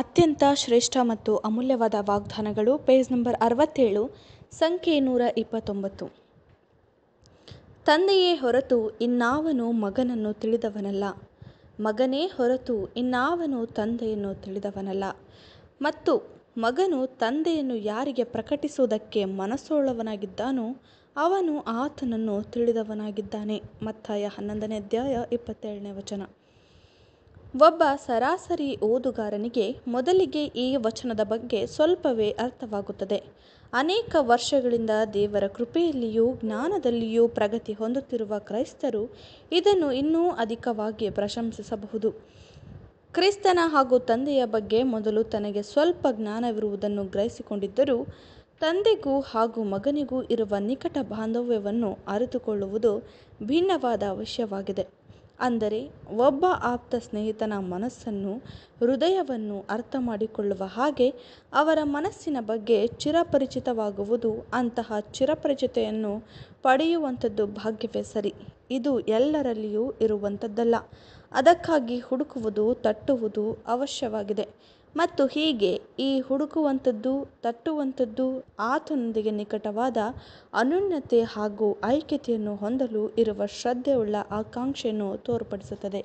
ಅತ್ಯಂತ ಶ್ರೇಷ್ಠ ಮತ್ತು ಅಮೂಲ್ಯವಾದ ವಾಗ್ದಾನಗಳು ಪೇಜ್ ನಂಬರ್ ಅರವತ್ತೇಳು ಸಂಖ್ಯೆ ನೂರ ಇಪ್ಪತ್ತೊಂಬತ್ತು ತಂದೆಯೇ ಹೊರತು ಇನ್ನಾವನು ಮಗನನ್ನು ತಿಳಿದವನಲ್ಲ ಮಗನೇ ಹೊರತು ಇನ್ನಾವನು ತಂದೆಯನ್ನು ತಿಳಿದವನಲ್ಲ ಮತ್ತು ಮಗನು ತಂದೆಯನ್ನು ಯಾರಿಗೆ ಪ್ರಕಟಿಸುವುದಕ್ಕೆ ಮನಸ್ಸುಳ್ಳವನಾಗಿದ್ದಾನೋ ಅವನು ಆತನನ್ನು ತಿಳಿದವನಾಗಿದ್ದಾನೆ ಮತ್ತಾಯ ಹನ್ನೊಂದನೇ ಅಧ್ಯಾಯ ಇಪ್ಪತ್ತೇಳನೇ ವಚನ ಒಬ್ಬ ಸರಾಸರಿ ಓದುಗಾರನಿಗೆ ಮೊದಲಿಗೆ ಈ ವಚನದ ಬಗ್ಗೆ ಸ್ವಲ್ಪವೇ ಅರ್ಥವಾಗುತ್ತದೆ ಅನೇಕ ವರ್ಷಗಳಿಂದ ದೇವರ ಕೃಪೆಯಲ್ಲಿಯೂ ಜ್ಞಾನದಲ್ಲಿಯೂ ಪ್ರಗತಿ ಹೊಂದುತ್ತಿರುವ ಕ್ರೈಸ್ತರು ಇದನ್ನು ಇನ್ನೂ ಅಧಿಕವಾಗಿ ಪ್ರಶಂಸಿಸಬಹುದು ಕ್ರಿಸ್ತನ ಹಾಗೂ ತಂದೆಯ ಬಗ್ಗೆ ಮೊದಲು ತನಗೆ ಸ್ವಲ್ಪ ಜ್ಞಾನವಿರುವುದನ್ನು ಗ್ರಹಿಸಿಕೊಂಡಿದ್ದರೂ ತಂದೆಗೂ ಹಾಗೂ ಮಗನಿಗೂ ಇರುವ ನಿಕಟ ಬಾಂಧವ್ಯವನ್ನು ಅರಿತುಕೊಳ್ಳುವುದು ಭಿನ್ನವಾದ ವಿಷಯವಾಗಿದೆ ಅಂದರೆ ಒಬ್ಬ ಆಪ್ತ ಸ್ನೇಹಿತನ ಮನಸ್ಸನ್ನು ಹೃದಯವನ್ನು ಅರ್ಥ ಮಾಡಿಕೊಳ್ಳುವ ಹಾಗೆ ಅವರ ಮನಸ್ಸಿನ ಬಗ್ಗೆ ಚಿರಪರಿಚಿತವಾಗುವುದು ಅಂತಹ ಚಿರಪರಿಚಿತೆಯನ್ನು ಪಡೆಯುವಂಥದ್ದು ಭಾಗ್ಯವೇ ಸರಿ ಇದು ಎಲ್ಲರಲ್ಲಿಯೂ ಇರುವಂಥದ್ದಲ್ಲ ಅದಕ್ಕಾಗಿ ಹುಡುಕುವುದು ತಟ್ಟುವುದು ಅವಶ್ಯವಾಗಿದೆ ಮತ್ತು ಹೀಗೆ ಈ ಹುಡುಕುವಂಥದ್ದು ತಟ್ಟುವಂಥದ್ದು ಆತನೊಂದಿಗೆ ನಿಕಟವಾದ ಅನುನ್ಯತೆ ಹಾಗೂ ಐಕ್ಯತೆಯನ್ನು ಹೊಂದಲು ಇರುವ ಶ್ರದ್ಧೆಯುಳ್ಳ ಆಕಾಂಕ್ಷೆಯನ್ನು ತೋರ್ಪಡಿಸುತ್ತದೆ